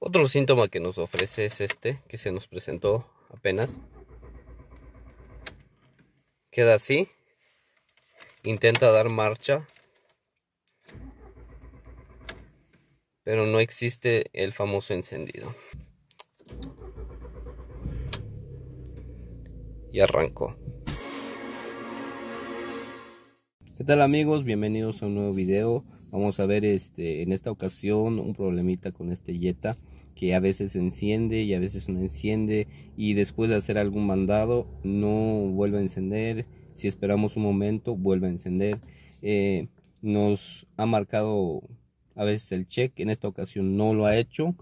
Otro síntoma que nos ofrece es este, que se nos presentó apenas. Queda así. Intenta dar marcha. Pero no existe el famoso encendido. Y arrancó. ¿Qué tal amigos? Bienvenidos a un nuevo video. Vamos a ver este, en esta ocasión un problemita con este Jetta que a veces enciende y a veces no enciende y después de hacer algún mandado no vuelve a encender. Si esperamos un momento vuelve a encender. Eh, nos ha marcado a veces el check, en esta ocasión no lo ha hecho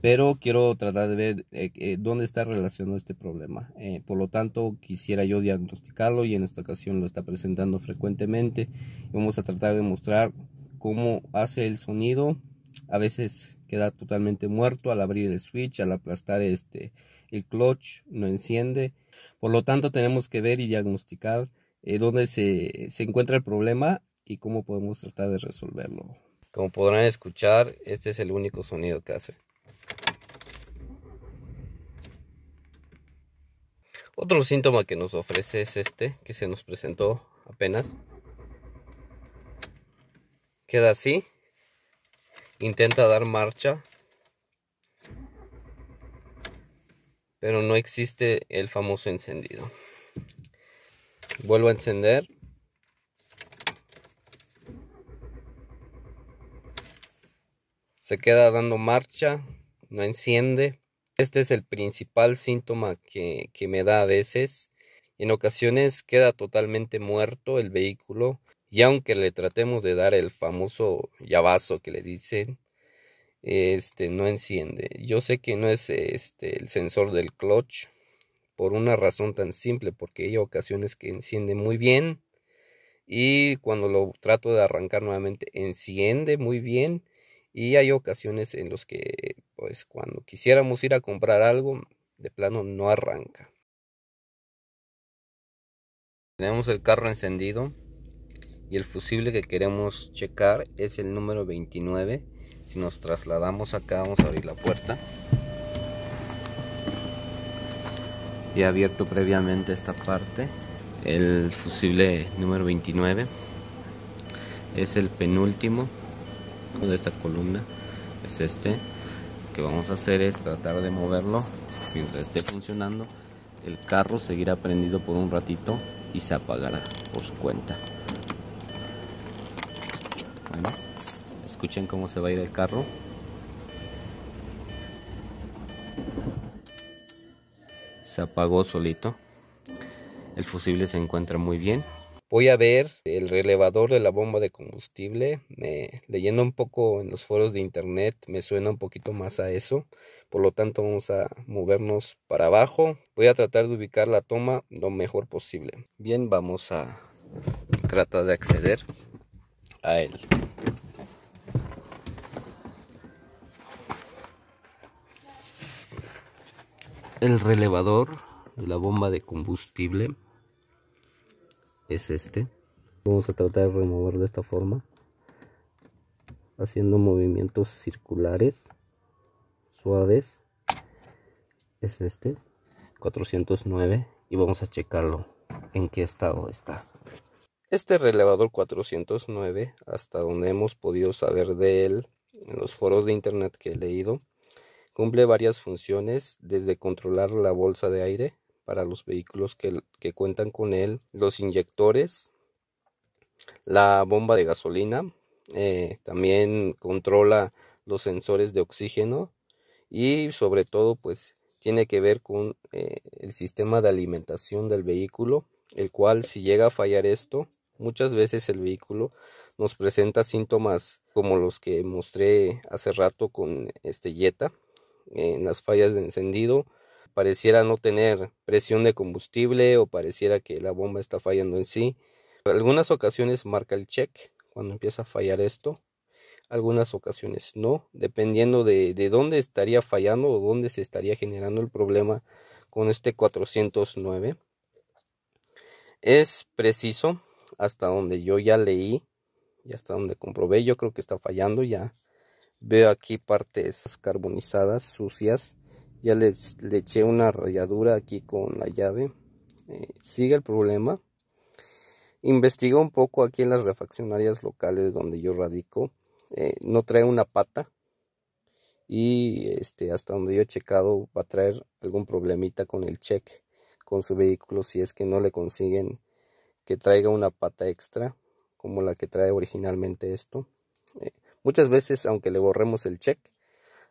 pero quiero tratar de ver eh, eh, dónde está relacionado este problema. Eh, por lo tanto, quisiera yo diagnosticarlo y en esta ocasión lo está presentando frecuentemente. Vamos a tratar de mostrar cómo hace el sonido. A veces queda totalmente muerto al abrir el switch, al aplastar este el clutch, no enciende. Por lo tanto, tenemos que ver y diagnosticar dónde se, se encuentra el problema y cómo podemos tratar de resolverlo. Como podrán escuchar, este es el único sonido que hace. Otro síntoma que nos ofrece es este, que se nos presentó apenas. Queda así. Intenta dar marcha. Pero no existe el famoso encendido. Vuelvo a encender. Se queda dando marcha. No enciende. Este es el principal síntoma que, que me da a veces. En ocasiones queda totalmente muerto el vehículo y aunque le tratemos de dar el famoso llavazo que le dicen, este no enciende. Yo sé que no es este el sensor del clutch por una razón tan simple, porque hay ocasiones que enciende muy bien y cuando lo trato de arrancar nuevamente enciende muy bien y hay ocasiones en los que, pues, cuando quisiéramos ir a comprar algo, de plano no arranca. Tenemos el carro encendido y el fusible que queremos checar es el número 29. Si nos trasladamos acá, vamos a abrir la puerta. He abierto previamente esta parte. El fusible número 29 es el penúltimo de esta columna es este que vamos a hacer es tratar de moverlo mientras esté funcionando el carro seguirá prendido por un ratito y se apagará por su cuenta escuchen cómo se va a ir el carro se apagó solito el fusible se encuentra muy bien voy a ver el relevador de la bomba de combustible. leyendo un poco en los foros de internet me suena un poquito más a eso. Por lo tanto vamos a movernos para abajo. Voy a tratar de ubicar la toma lo mejor posible. Bien, vamos a tratar de acceder a él. El relevador de la bomba de combustible es este vamos a tratar de remover de esta forma haciendo movimientos circulares suaves es este 409 y vamos a checarlo en qué estado está este relevador 409 hasta donde hemos podido saber de él en los foros de internet que he leído cumple varias funciones desde controlar la bolsa de aire para los vehículos que, cuentan con él, los inyectores, la bomba de gasolina, eh, también controla los sensores de oxígeno y sobre todo pues tiene que ver con eh, el sistema de alimentación del vehículo, el cual si llega a fallar esto, muchas veces el vehículo nos presenta síntomas como los que mostré hace rato con este Jetta, en las fallas de encendido, pareciera no tener presión de combustible o pareciera que la bomba está fallando en sí. algunas ocasiones marca el check cuando empieza a fallar esto, algunas ocasiones no, dependiendo de, de dónde estaría fallando o dónde se estaría generando el problema con este 409. Es preciso hasta donde yo ya leí y hasta donde comprobé, yo creo que está fallando ya. Veo aquí partes carbonizadas, sucias, ya les le eché una rayadura aquí con la llave eh, sigue el problema Investigó un poco aquí en las refaccionarias locales donde yo radico eh, no trae una pata y este hasta donde yo he checado va a traer algún problemita con el check con su vehículo si es que no le consiguen que traiga una pata extra como la que trae originalmente esto eh, muchas veces aunque le borremos el check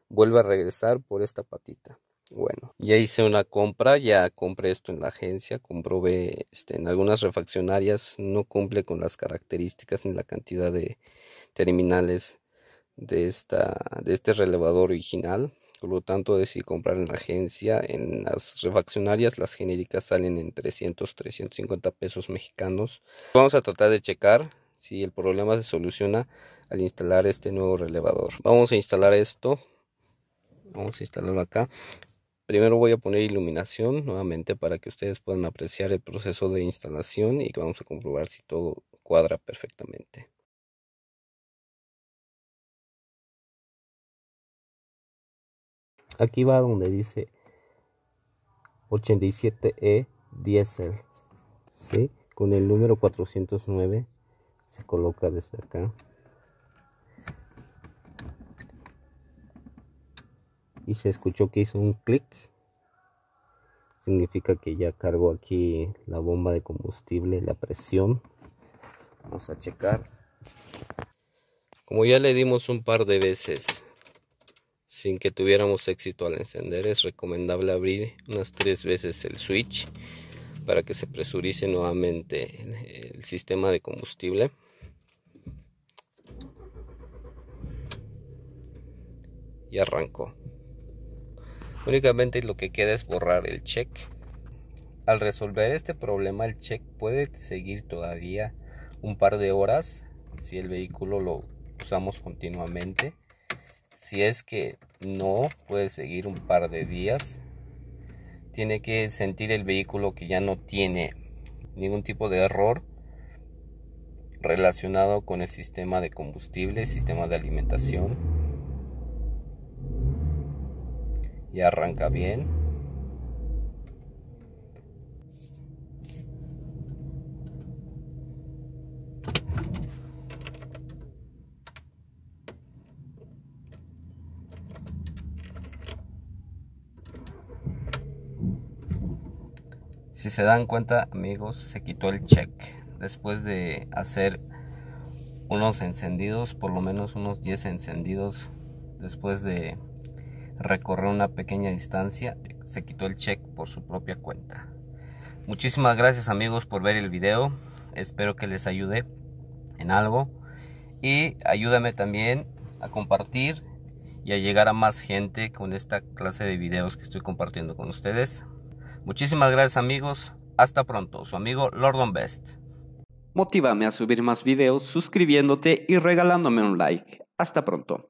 vuelve a regresar por esta patita. Bueno, ya hice una compra, ya compré esto en la agencia, comprobé este, en algunas refaccionarias, no cumple con las características ni la cantidad de terminales de, esta, de este relevador original. Por lo tanto, decidí comprar en la agencia. En las refaccionarias, las genéricas salen en 300, 350 pesos mexicanos. Vamos a tratar de checar si el problema se soluciona al instalar este nuevo relevador. Vamos a instalar esto vamos a instalarlo acá primero voy a poner iluminación nuevamente para que ustedes puedan apreciar el proceso de instalación y que vamos a comprobar si todo cuadra perfectamente aquí va donde dice 87E diesel ¿sí? con el número 409 se coloca desde acá y se escuchó que hizo un clic significa que ya cargó aquí la bomba de combustible la presión vamos a checar como ya le dimos un par de veces sin que tuviéramos éxito al encender es recomendable abrir unas tres veces el switch para que se presurice nuevamente el sistema de combustible y arrancó Únicamente lo que queda es borrar el check. Al resolver este problema el check puede seguir todavía un par de horas si el vehículo lo usamos continuamente. Si es que no, puede seguir un par de días. Tiene que sentir el vehículo que ya no tiene ningún tipo de error relacionado con el sistema de combustible, sistema de alimentación. y arranca bien. Si se dan cuenta amigos, se quitó el check después de hacer unos encendidos, por lo menos unos 10 encendidos después de recorrió una pequeña distancia, se quitó el check por su propia cuenta. Muchísimas gracias amigos por ver el video, espero que les ayude en algo y ayúdame también a compartir y a llegar a más gente con esta clase de videos que estoy compartiendo con ustedes. Muchísimas gracias amigos, hasta pronto, su amigo Lordon Best. Motívame a subir más videos suscribiéndote y regalándome un like. Hasta pronto.